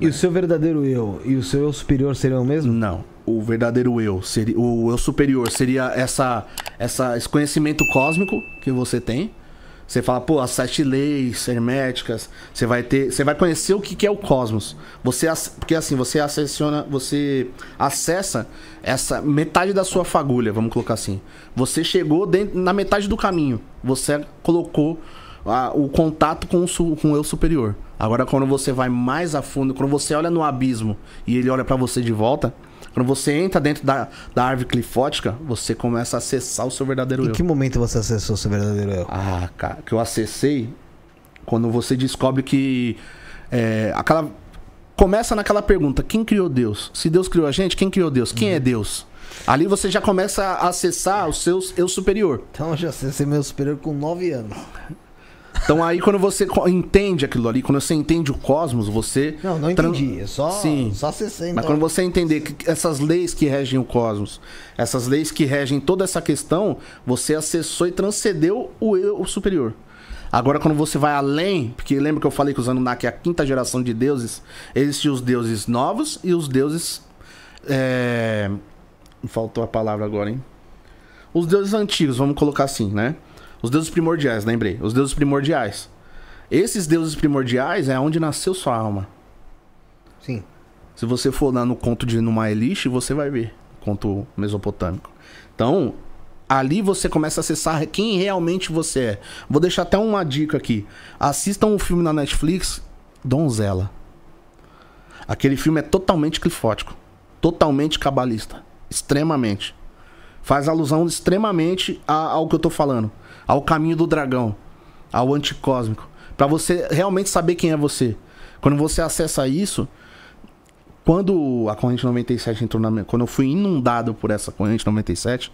E o seu verdadeiro eu e o seu eu superior seriam o mesmo? Não. O verdadeiro eu, seria, o eu superior seria essa, essa, esse conhecimento cósmico que você tem. Você fala, pô, as sete leis herméticas, você vai ter, você vai conhecer o que, que é o cosmos. Você porque assim, você acessiona, você acessa essa metade da sua fagulha, vamos colocar assim. Você chegou dentro, na metade do caminho. Você colocou a, o contato com o, com o eu superior. Agora, quando você vai mais a fundo, quando você olha no abismo e ele olha para você de volta, quando você entra dentro da, da árvore clifótica, você começa a acessar o seu verdadeiro em eu. Em que momento você acessou o seu verdadeiro eu? Ah, cara, que eu acessei quando você descobre que. É, aquela. Começa naquela pergunta: quem criou Deus? Se Deus criou a gente, quem criou Deus? Quem é uhum. é Deus? Ali você já começa a acessar o seu eu superior. Então eu já acessei meu superior com 9 anos. Então aí quando você entende aquilo ali, quando você entende o cosmos, você. Não, não entendi. É só, Sim. só você Mas então. quando você entender que essas leis que regem o cosmos, essas leis que regem toda essa questão, você acessou e transcendeu o eu superior. Agora, quando você vai além, porque lembra que eu falei que os Anunnaki é a quinta geração de deuses, existem os deuses novos e os deuses. É... Faltou a palavra agora, hein? Os deuses antigos, vamos colocar assim, né? Os deuses primordiais, lembrei. Os deuses primordiais. Esses deuses primordiais é onde nasceu sua alma. Sim. Se você for lá no conto de Numa Elish, você vai ver. Conto mesopotâmico. Então, ali você começa a acessar quem realmente você é. Vou deixar até uma dica aqui. Assistam um filme na Netflix, Donzela. Aquele filme é totalmente clifótico. Totalmente cabalista. Extremamente. Faz alusão extremamente ao que eu tô falando, ao caminho do dragão, ao anticósmico, para você realmente saber quem é você. Quando você acessa isso, quando a corrente 97 entrou na minha, quando eu fui inundado por essa corrente 97,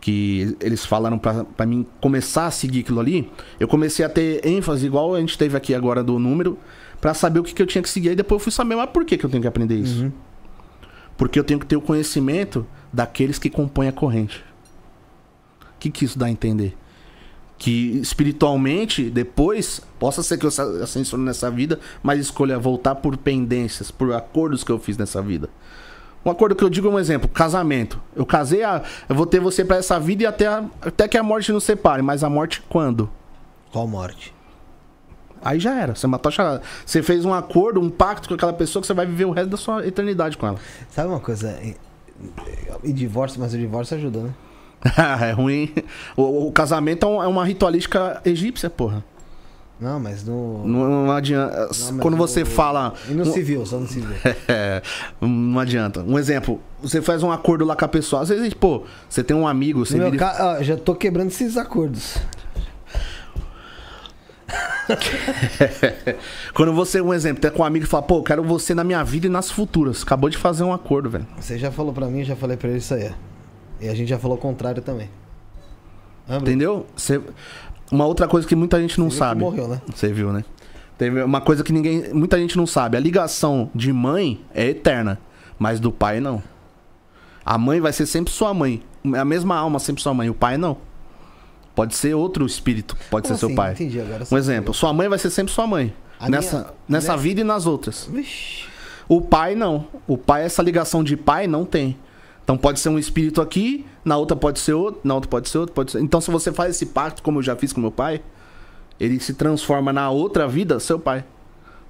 que eles falaram para mim começar a seguir aquilo ali, eu comecei a ter ênfase igual a gente teve aqui agora do número, para saber o que, que eu tinha que seguir e depois eu fui saber, mas por que que eu tenho que aprender isso? Uhum. Porque eu tenho que ter o conhecimento daqueles que compõem a corrente. O que, que isso dá a entender? Que espiritualmente, depois, possa ser que eu ascensione nessa vida, mas escolha voltar por pendências, por acordos que eu fiz nessa vida. Um acordo que eu digo é um exemplo, casamento. Eu casei, a, ah, eu vou ter você para essa vida e até, a, até que a morte nos separe. Mas a morte quando? Qual morte? Aí já era. Você matou a charada. Você fez um acordo, um pacto com aquela pessoa que você vai viver o resto da sua eternidade com ela. Sabe uma coisa e divórcio, mas o divórcio ajuda, né? é ruim. O, o, casamento é, é uma ritualística egípcia, porra. Não, mas no. Não, não adianta. Não, Quando você fala. E no civil, só no civil. é, não adianta. Um exemplo, você faz um acordo lá com a pessoa. Às vezes, pô, você tem um amigo, você vira... ca... ah, Já tô quebrando esses acordos. Quando você, um exemplo, tem tá com um amigo e fala, pô, eu quero você na minha vida e nas futuras. Acabou de fazer um acordo, velho. Você já falou pra mim, já falei pra ele isso aí. E a gente já falou o contrário também. Entendeu? Você... Uma outra coisa que muita gente não você sabe. morreu, né? Você viu, né? Teve uma coisa que ninguém. Muita gente não sabe. A ligação de mãe é eterna. Mas do pai não. A mãe vai ser sempre sua mãe. É a mesma alma sempre sua mãe. O pai não. Pode ser outro espírito, pode Como ser assim? seu pai. Entendi agora. Um exemplo, sua mãe vai ser sempre sua mãe. A nessa minha... nessa vida e nas outras. Vixe. O pai não. O pai, essa ligação de pai não tem. Então pode ser um espírito aqui, na outra pode ser outro, na outra pode ser outro, pode ser. Então se você faz esse pacto, como eu já fiz com meu pai, ele se transforma na outra vida, seu pai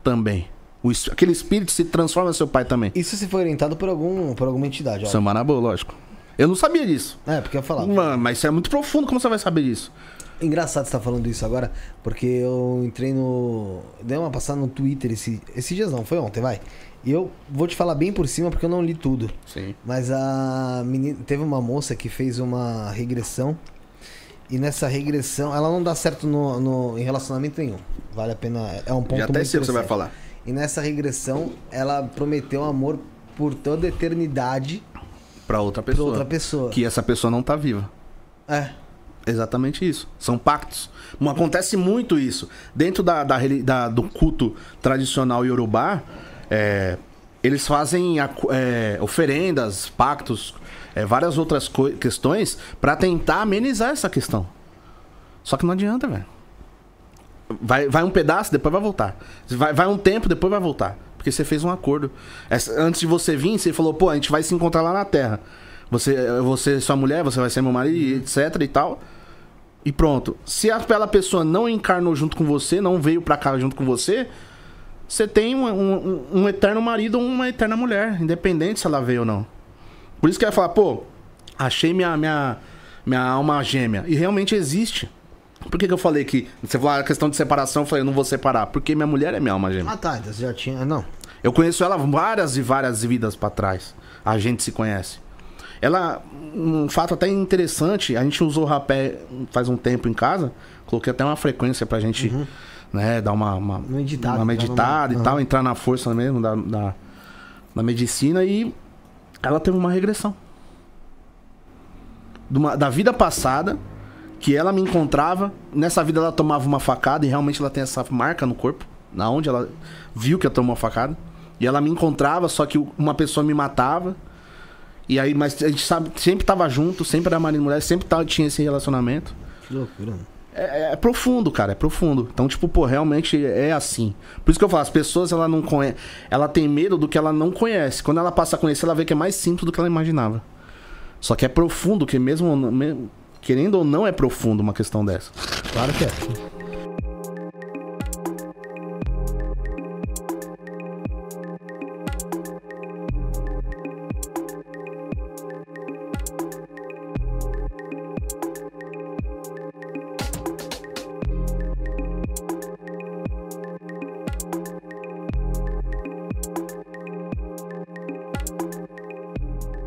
também. O, aquele espírito se transforma seu pai também. Isso se foi orientado por algum por alguma entidade, ó. Seu marabô, lógico. Eu não sabia disso. É, porque eu falava. Mano, mas isso é muito profundo, como você vai saber disso? Engraçado você estar tá falando isso agora, porque eu entrei no. Dei uma passada no Twitter esse, esse dias não, foi ontem, vai. E eu vou te falar bem por cima porque eu não li tudo. Sim. Mas a menina. Teve uma moça que fez uma regressão. E nessa regressão, ela não dá certo no, no, em relacionamento nenhum. Vale a pena. É um ponto Já até sei o que você vai falar. E nessa regressão, ela prometeu amor por toda a eternidade para outra pessoa. Pra outra pessoa. Que essa pessoa não tá viva. É. Exatamente isso. São pactos. Acontece muito isso. Dentro da, da, da do culto tradicional iorubá, é, eles fazem é, oferendas, pactos, é, várias outras questões para tentar amenizar essa questão. Só que não adianta, velho. Vai, vai um pedaço, depois vai voltar. Vai, vai um tempo, depois vai voltar. Porque você fez um acordo. Essa, antes de você vir, você falou, pô, a gente vai se encontrar lá na Terra. Você, você sua mulher, você vai ser meu marido, etc e tal. E pronto. Se aquela pessoa não encarnou junto com você, não veio pra cá junto com você, você tem um, um, um eterno marido ou uma eterna mulher, independente se ela veio ou não. Por isso que ela fala, pô, achei minha, minha, minha alma gêmea. E realmente existe. Por que, que eu falei que. Você falou ah, a questão de separação, eu falei, eu não vou separar. Porque minha mulher é minha alma gêmea. Ah, tá, então já tinha. É, não. Eu conheço ela várias e várias vidas para trás. A gente se conhece. Ela. Um fato até interessante, a gente usou rapé faz um tempo em casa. Coloquei até uma frequência pra gente, uhum. né, dar uma. Uma, meditado, uma meditada, uma... e tal, entrar na força mesmo da, da, da medicina e ela teve uma regressão. Uma, da vida passada que ela me encontrava. Nessa vida ela tomava uma facada e realmente ela tem essa marca no corpo, na onde ela viu que eu tomou uma facada. E ela me encontrava, só que uma pessoa me matava. E aí, mas a gente sabe, sempre tava junto, sempre era marido e mulher, sempre tava, tinha esse relacionamento. Que loucura, é, é, é, profundo, cara, é profundo. Então, tipo, pô, realmente é assim. Por isso que eu falo, as pessoas, ela não conhece, ela tem medo do que ela não conhece. Quando ela passa a conhecer, ela vê que é mais simples do que ela imaginava. Só que é profundo, que mesmo, mesmo querendo ou não, é profundo uma questão dessa. Claro que é.